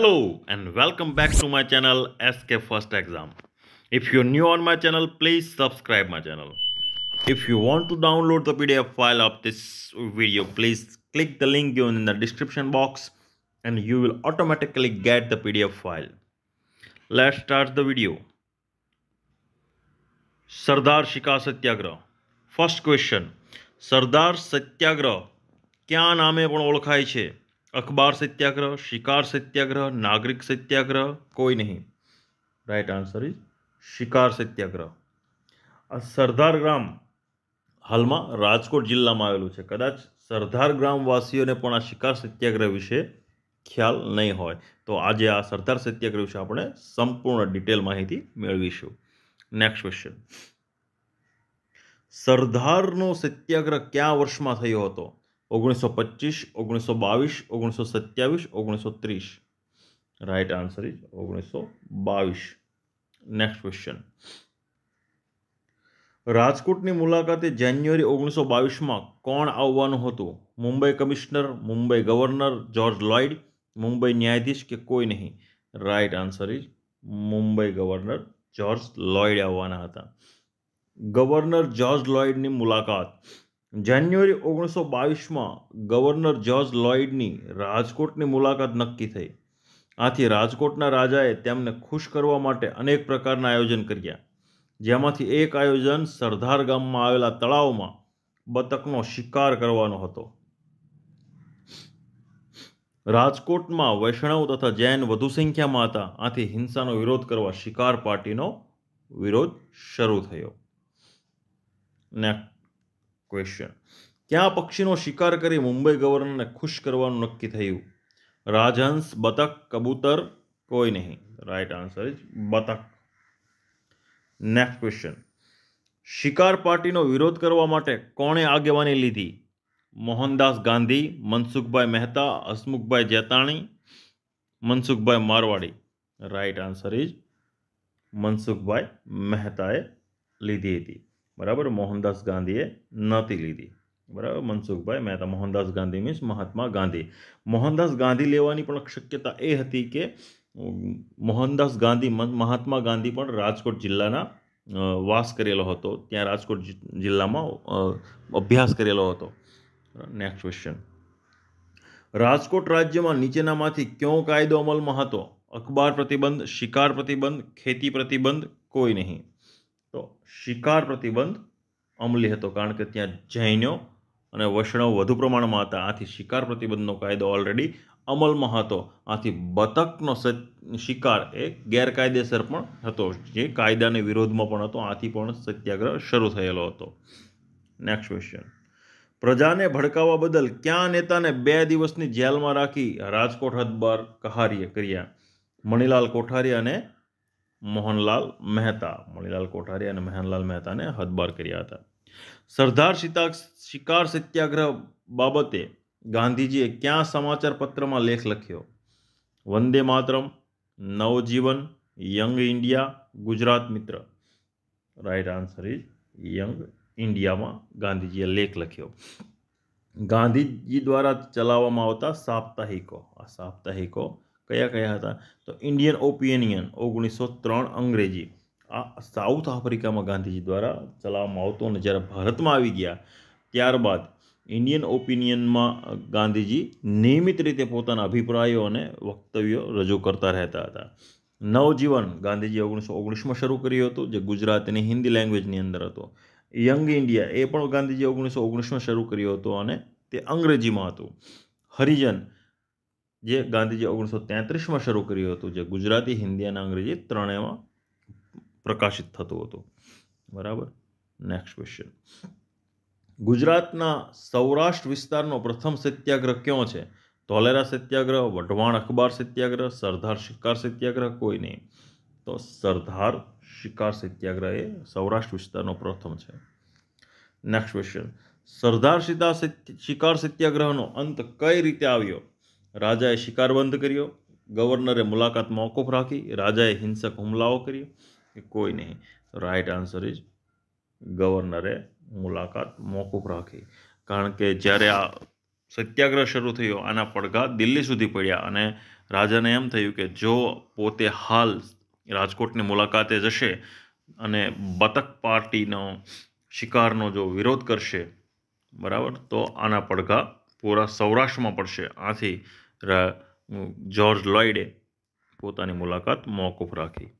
Hello and welcome back to my channel SK First Exam. If you're new on my channel, please subscribe my channel. If you want to download the PDF file of this video, please click the link given in the description box and you will automatically get the PDF file. Let's start the video. Sardar Shika Satyagraha First question Sardar Satyagraha ક્યાં નામે પણ ઓળખાય છે अखबार सत्याग्रह शिकार सत्याग्रह नागरिक सत्याग्रह कोई नहीं राइट आंसर इज शिकार सत्याग्रह सरदार ग्राम हालमा राजकोट जिला માં આવેલું છે કદાચ સરદાર ગ્રામ વાસીઓને પણ આ શિકાર સત્યાગ્રહ વિશે ખ્યાલ ન હોય તો આજે આ સરદાર સત્યાગ્રહ વિશે આપણે સંપૂર્ણ डिटेल માહિતી મેળવીશું નેક્સ્ટ ક્વેશ્ચન સરદારનો સત્યાગ્રહ કયા વર્ષમાં થયો હતો ઓગણીસો પચીસ ઓગણીસો બાવીસ ઓગણીસો સત્યાવીસ ઓગણીસો ત્રીસ રાઈટ આન્સર ઇઝ ઓગણીસો બાવીસ નેક્સ્ટ ક્વેશ્ચન રાજકોટની મુલાકાતે જાન્યુઆરી ઓગણીસો બાવીસમાં કોણ આવવાનું હતું Mumbai commissioner Mumbai governor George Lloyd Mumbai ન્યાયાધીશ કે કોઈ નહીં right answer is Mumbai governor George Lloyd આવવાના હતા ગવર્નર જ્યોર્જ લોઇડની મુલાકાત જાન્યુઆરી ઓગણીસો બાવીસમાં ગવર્નર જ્યોર્જ લોઇડની રાજકોટની મુલાકાત નક્કી થઈ આથી રાજકોટના રાજાએ તેમને ખુશ કરવા માટે અનેક પ્રકારના આયોજન કર્યા જેમાંથી એક આયોજન સરદાર ગામમાં આવેલા તળાવમાં બતકનો શિકાર કરવાનો હતો રાજકોટમાં વૈષ્ણવ તથા જૈન વધુ સંખ્યામાં હતા આથી હિંસાનો વિરોધ કરવા શિકાર પાર્ટીનો વિરોધ શરૂ થયો ને ક્વેશ્ચન ક્યાં પક્ષીનો શિકાર કરી મુંબઈ ગવર્નરને ખુશ કરવાનું નક્કી થયું રાજહંસ બતક કબૂતર કોઈ નહીં રાઈટ આન્સર ઇઝ બતક નેક્સ્ટ ક્વેશ્ચન શિકાર પાર્ટીનો વિરોધ કરવા માટે કોણે આગેવાની લીધી Mohandas Gandhi Mansukhbhai Mehta Hasmukhbhai Jetani Mansukhbhai Marwadi right answer is Mansukhbhai મહેતાએ લીધી હતી બરાબર મોહનદાસ ગાંધીએ નહોતી લીધી બરાબર મનસુખભાઈ મહેતા મોહનદાસ ગાંધી મીન્સ મહાત્મા ગાંધી મોહનદાસ ગાંધી લેવાની પણ શક્યતા એ હતી કે મોહનદાસ ગાંધી મહાત્મા ગાંધી પણ રાજકોટ જિલ્લાના વાસ કરેલો હતો ત્યાં રાજકોટ જિલ્લામાં અભ્યાસ કરેલો હતો નેક્સ્ટ ક્વેશ્ચન રાજકોટ રાજ્યમાં નીચેનામાંથી કયો કાયદો અમલમાં હતો અખબાર પ્રતિબંધ શિકાર પ્રતિબંધ ખેતી પ્રતિબંધ કોઈ નહીં તો શિકાર પ્રતિબંધ અમલી હતો કારણ કે ત્યાં જૈનો અને વૈષ્ણવ વધુ પ્રમાણમાં હતા આથી શિકાર પ્રતિબંધનો કાયદો ઓલરેડી અમલમાં હતો આથી બતકનો શિકાર એ ગેરકાયદેસર પણ હતો જે કાયદાને વિરોધમાં પણ હતો આથી પણ સત્યાગ્રહ શરૂ થયેલો હતો નેક્સ્ટ ક્વેશ્ચન પ્રજાને ભડકાવવા બદલ ક્યાં નેતાને બે દિવસની જેલમાં રાખી રાજકોટ હદબાર કહારીએ કર્યા મણિલાલ કોઠારી અને मोहनलाल मेहता मोलीलाल कोठारी અને મહનલાલ મેતાને હદબાર કર્યા હતા સરદાર શીતક શિકાર સત્યાગ્રહ બાબતે ગાંધીજીએ કયા સમાચાર પત્રમાં લેખ લખ્યો Vande Mataram Navjivan Young India Gujarat Mitra right answer is young ઇન્ડિયામાં ગાંધીજીએ લેખ લખ્યો ગાંધીજી દ્વારા ચલાવવામાં આવતા સાપ્તાહિકો આ સાપ્તાહિકો કયા કયા હતા તો ઇન્ડિયન ઓપિનિયન ઓગણીસો ત્રણ અંગ્રેજી આ સાઉથ આફ્રિકામાં ગાંધીજી દ્વારા ચલાવવામાં આવતો અને જ્યારે ભારતમાં આવી ગયા ત્યારબાદ ઇન્ડિયન ઓપિનિયનમાં ગાંધીજી નિયમિત રીતે પોતાના અભિપ્રાયો અને વક્તવ્યો રજૂ કરતા રહેતા હતા નવજીવન ગાંધીજી ઓગણીસો ઓગણીસમાં શરૂ કર્યું હતું જે ગુજરાતની હિન્દી લેંગ્વેજની અંદર હતો યંગ ઇન્ડિયા એ પણ ગાંધીજી ઓગણીસો ઓગણીસમાં શરૂ કર્યો હતો અને તે અંગ્રેજીમાં હતું હરિજન જે ગાંધીજીએ ઓગણીસો તેત્રીસમાં શરૂ કર્યું હતું જે ગુજરાતી હિન્દી અને અંગ્રેજી ત્રણેયમાં પ્રકાશિત થતું હતું બરાબર નેક્સ્ટ ક્વેશ્ચન ગુજરાતના સૌરાષ્ટ્ર વિસ્તારનો પ્રથમ સત્યાગ્રહ ક્યો છે ધોલેરા સત્યાગ્રહ વઢવાણ અખબાર સત્યાગ્રહ સરદાર શિકાર સત્યાગ્રહ કોઈ નહીં તો સરદાર શિકાર સત્યાગ્રહ એ સૌરાષ્ટ્ર વિસ્તારનો પ્રથમ છે નેક્સ્ટ ક્વેશ્ચન સરદાર સીધા શિકાર સત્યાગ્રહનો અંત કઈ રીતે આવ્યો રાજાએ શિકાર બંધ કર્યો ગવર્નરે મુલાકાત મોકوف રાખી રાજાએ हिंसक હુમલાઓ કર્યો કોઈ નહીં રાઈટ આન્સર ઇઝ ગવર્નરે મુલાકાત મોકوف રાખી કારણ કે જર્યા સત્યાગ્રહ શરૂ થયો આના પડગા દિલ્હી સુધી પડ્યા અને રાજાને એમ થયું કે જો પોતે હાલ રાજકોટની મુલાકાતે જશે અને બતક પાર્ટીનો શિકારનો જો વિરોધ કરશે બરાબર તો આના પડગા પૂરા સૌરાષ્ટ્રમાં પડશે હાથી જ્યોર્જ લોઇડે પોતાની મુલાકાત મોકૂફ રાખી